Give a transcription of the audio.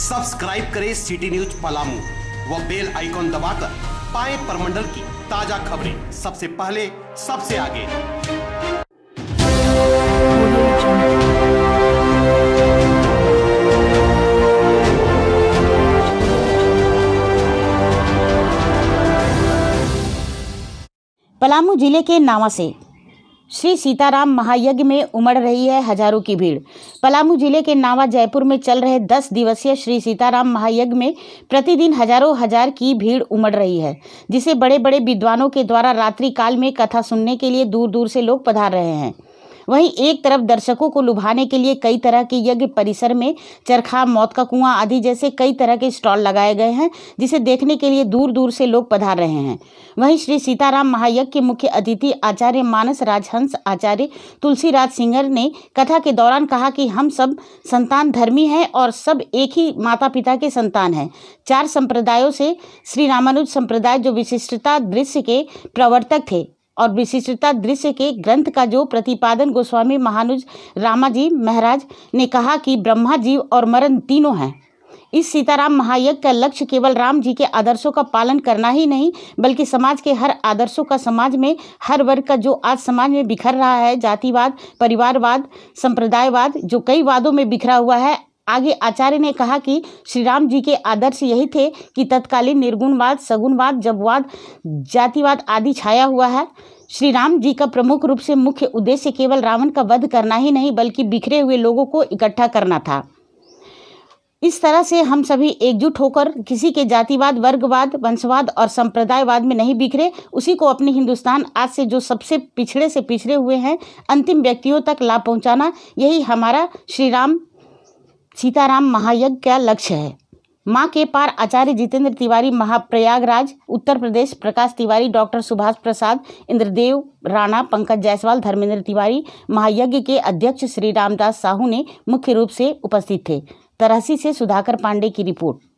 subscribe करें city news Palamu व bell icon दबाकर पाए परमंडल की ताजा खबरें सबसे पहले सबसे आगे पलामू जिले के नावा से श्री सीताराम महायज्ञ में उमड़ रही है हजारों की भीड़ पलामू जिले के नावा जयपुर में चल रहे दस दिवसीय श्री सीताराम महायज्ञ में प्रतिदिन हजारों हजार की भीड़ उमड़ रही है जिसे बड़े बड़े विद्वानों के द्वारा रात्रि काल में कथा सुनने के लिए दूर दूर से लोग पधार रहे हैं वहीं एक तरफ दर्शकों को लुभाने के लिए कई तरह के यज्ञ परिसर में चरखा मौत का कुआं आदि जैसे कई तरह के स्टॉल लगाए गए हैं जिसे देखने के लिए दूर दूर से लोग पधार रहे हैं वहीं श्री सीताराम महायज्ञ के मुख्य अतिथि आचार्य मानस राजहंस आचार्य तुलसीराज सिंगर ने कथा के दौरान कहा कि हम सब संतान धर्मी हैं और सब एक ही माता पिता के संतान हैं चार संप्रदायों से श्री रामानुज संप्रदाय जो विशिष्टता दृश्य के प्रवर्तक थे और विशिष्टता दृश्य के ग्रंथ का जो प्रतिपादन गोस्वामी महानुज रामाजी महाराज ने कहा कि ब्रह्मा जीव और मरण तीनों हैं इस सीताराम महायज्ञ का लक्ष्य केवल राम जी के आदर्शों का पालन करना ही नहीं बल्कि समाज के हर आदर्शों का समाज में हर वर्ग का जो आज समाज में बिखर रहा है जातिवाद परिवारवाद संप्रदायवाद जो कई वादों में बिखरा हुआ है आगे आचार्य ने कहा कि श्री राम जी के आदर्श यही थे कि तत्कालीन निर्गुणवाद सगुणवाद जबवाद जातिवाद आदि छाया हुआ है श्री राम जी का प्रमुख रूप से मुख्य उद्देश्य केवल रावण का वध करना ही नहीं बल्कि बिखरे हुए लोगों को इकट्ठा करना था इस तरह से हम सभी एकजुट होकर किसी के जातिवाद वर्गवाद वंशवाद और संप्रदायवाद में नहीं बिखरे उसी को अपने हिंदुस्तान आज से जो सबसे पिछड़े से पिछड़े हुए हैं अंतिम व्यक्तियों तक लाभ पहुंचाना यही हमारा श्री राम सीताराम महायज्ञ का लक्ष्य है माँ के पार आचार्य जितेंद्र तिवारी महाप्रयागराज उत्तर प्रदेश प्रकाश तिवारी डॉक्टर सुभाष प्रसाद इंद्रदेव राणा पंकज जायसवाल धर्मेंद्र तिवारी महायज्ञ के अध्यक्ष श्री रामदास साहू ने मुख्य रूप से उपस्थित थे तरहसी से सुधाकर पांडे की रिपोर्ट